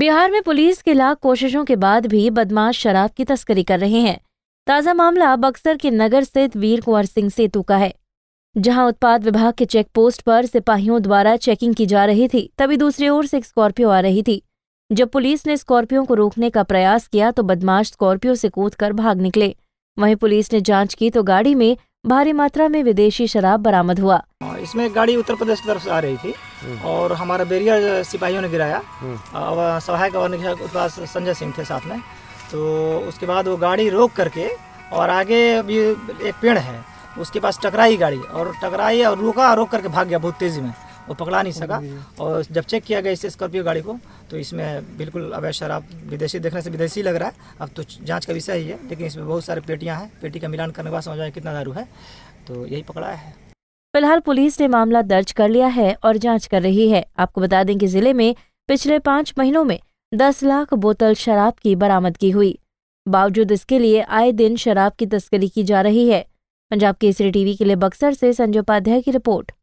बिहार में पुलिस के लाख कोशिशों के बाद भी बदमाश शराब की तस्करी कर रहे हैं ताज़ा मामला बक्सर के नगर स्थित वीर कुंवर सिंह सेतु का है जहां उत्पाद विभाग के चेक पोस्ट पर सिपाहियों द्वारा चेकिंग की जा रही थी तभी दूसरी ओर से एक स्कॉर्पियो आ रही थी जब पुलिस ने स्कॉर्पियो को रोकने का प्रयास किया तो बदमाश स्कॉर्पियो से कूद भाग निकले वहीं पुलिस ने जांच की तो गाड़ी में भारी मात्रा में विदेशी शराब बरामद हुआ इसमें गाड़ी उत्तर प्रदेश की तरफ से आ रही थी हम्म। और हमारा बैरियर सिपाहियों ने गिराया और हम्म। सहायक और निरीक्षक उत्पाद संजय सिंह थे साथ में तो उसके बाद वो गाड़ी रोक करके और आगे अभी एक पेड़ है उसके पास टकराई गाड़ी और टकराई और रोका रोक करके भाग गया बहुत तेज़ी में वो पकड़ा नहीं सका और जब चेक किया गया इस स्कॉर्पियो गाड़ी को तो इसमें बिल्कुल अब शराब विदेशी देखने से विदेशी लग रहा है अब तो जांच का विषय ही है लेकिन इसमें बहुत सारे पेटियां हैं पेटी का मिलान करने के बाद समझ आए कितना दारू है तो यही पकड़ा है फिलहाल पुलिस ने मामला दर्ज कर लिया है और जांच कर रही है आपको बता दें कि जिले में पिछले पांच महीनों में दस लाख बोतल शराब की बरामदगी हुई बावजूद इसके लिए आए दिन शराब की तस्करी की जा रही है पंजाब केसरी टीवी के लिए बक्सर से संजय उपाध्याय की रिपोर्ट